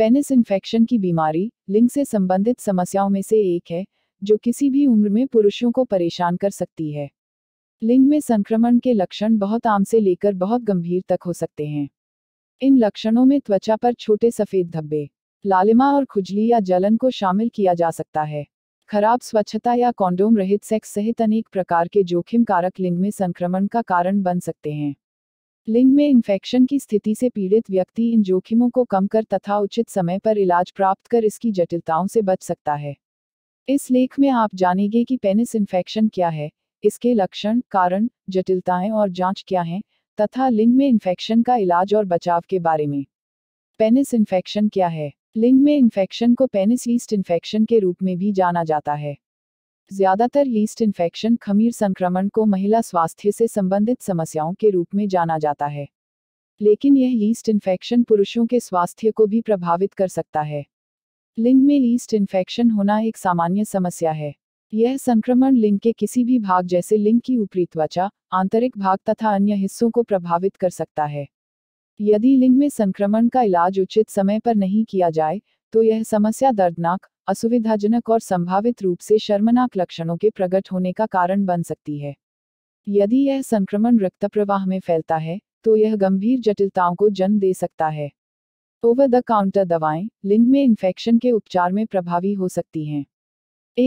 penis infection की बीमारी लिंग से संबंधित समस्याओं में से एक है जो किसी भी उम्र में पुरुषों को परेशान कर सकती है लिंग में संक्रमण के लक्षण बहुत आम से लेकर बहुत गंभीर तक हो सकते हैं इन लक्षणों में त्वचा पर छोटे सफेद धब्बे लालिमा और खुजली या जलन को शामिल किया जा सकता है खराब स्वच्छता या कॉन्डोम रहित सेक्स सहित अनेक प्रकार के जोखिम कारक लिंग में संक्रमण का कारण बन सकते हैं लिंग में इन्फेक्शन की स्थिति से पीड़ित व्यक्ति इन जोखिमों को कम कर तथा उचित समय पर इलाज प्राप्त कर इसकी जटिलताओं से बच सकता है इस लेख में आप जानेंगे कि पेनिस इन्फेक्शन क्या है इसके लक्षण कारण जटिलताएं और जांच क्या हैं तथा लिंग में इन्फेक्शन का इलाज और बचाव के बारे में पेनिस इन्फेक्शन क्या है लिंग में इन्फेक्शन को पेनिस ईस्ट इन्फेक्शन के रूप में भी जाना जाता है ज्यादातर लीस्ट इन्फेक्शन खमीर संक्रमण को महिला स्वास्थ्य से संबंधित समस्याओं के रूप में जाना जाता है लेकिन यह लीस्ट इन्फेक्शन पुरुषों के स्वास्थ्य को भी प्रभावित कर सकता है लिंग में लीस्ट इन्फेक्शन होना एक सामान्य समस्या है यह संक्रमण लिंग के किसी भी भाग जैसे लिंग की ऊपरी त्वचा आंतरिक भाग तथा अन्य हिस्सों को प्रभावित कर सकता है यदि लिंग में संक्रमण का इलाज उचित समय पर नहीं किया जाए तो यह समस्या दर्दनाक असुविधाजनक और संभावित रूप से शर्मनाक लक्षणों के प्रकट होने का कारण बन सकती है यदि यह संक्रमण रक्त प्रवाह में फैलता है तो यह गंभीर जटिलताओं को जन्म दे सकता है ओवर द काउंटर दवाएं लिंग में इन्फेक्शन के उपचार में प्रभावी हो सकती हैं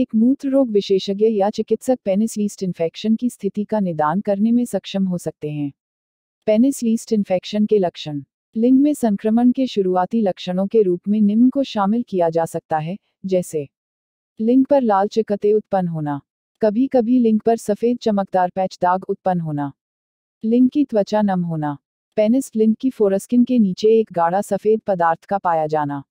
एक मूत्र रोग विशेषज्ञ या चिकित्सक पेनिस लीस्ट इन्फेक्शन की स्थिति का निदान करने में सक्षम हो सकते हैं पेनिस लीस्ट इन्फेक्शन के लक्षण लिंग में संक्रमण के शुरुआती लक्षणों के रूप में निम्न को शामिल किया जा सकता है जैसे लिंग पर लाल चिकते उत्पन्न होना कभी कभी लिंग पर सफेद चमकदार पैच दाग उत्पन्न होना लिंग की त्वचा नम होना पेनिस लिंग की फोरस्किन के नीचे एक गाढ़ा सफेद पदार्थ का पाया जाना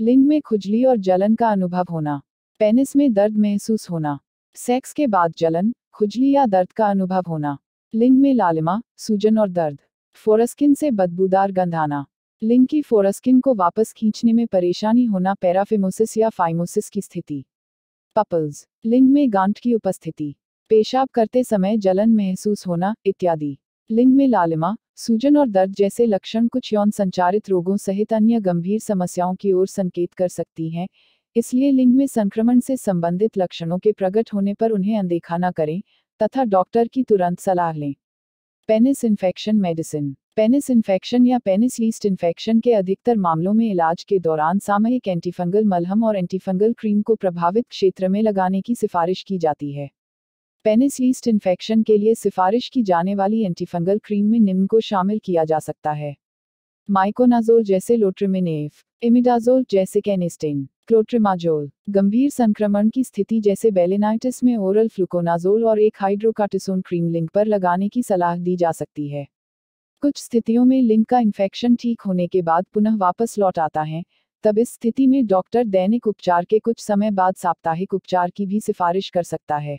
लिंग में खुजली और जलन का अनुभव होना पेनिस में दर्द महसूस होना सेक्स के बाद जलन खुजली या दर्द का अनुभव होना लिंग में लालिमा सूजन और दर्द फोरस्किन से बदबूदार गंध आना लिंग की फोरस्किन को वापस खींचने में परेशानी होना पैराफेमोसिस या फाइमोसिस की स्थिति पपल्स लिंग में गांठ की उपस्थिति पेशाब करते समय जलन महसूस होना इत्यादि लिंग में लालिमा सूजन और दर्द जैसे लक्षण कुछ यौन संचारित रोगों सहित अन्य गंभीर समस्याओं की ओर संकेत कर सकती हैं इसलिए लिंग में संक्रमण से संबंधित लक्षणों के प्रकट होने पर उन्हें अनदेखा न करें तथा डॉक्टर की तुरंत सलाह लें penis infection medicine penis infection या पेनिस लीस्ट इन्फेक्शन के अधिकतर मामलों में इलाज के दौरान सामयिक एंटीफंगल मलहम और एंटीफंगल क्रीम को प्रभावित क्षेत्र में लगाने की सिफारिश की जाती है पेनिस लीस्ट इन्फेक्शन के लिए सिफारिश की जाने वाली एंटीफंगल क्रीम में निम्न को शामिल किया जा सकता है माइकोनाजोल जैसे लोट्रिमिनेफ इमिडाजोल जैसे कैनिस्टिन क्लोट्रिमाजोल गंभीर संक्रमण की स्थिति जैसे बेलेनाइटिस में ओरल फ्लुकोनाजोल और एक हाइड्रोकार्टिसोन क्रीम लिंक पर लगाने की सलाह दी जा सकती है कुछ स्थितियों में लिंक का इन्फेक्शन ठीक होने के बाद पुनः वापस लौट आता है तब इस स्थिति में डॉक्टर दैनिक उपचार के कुछ समय बाद साप्ताहिक उपचार की भी सिफारिश कर सकता है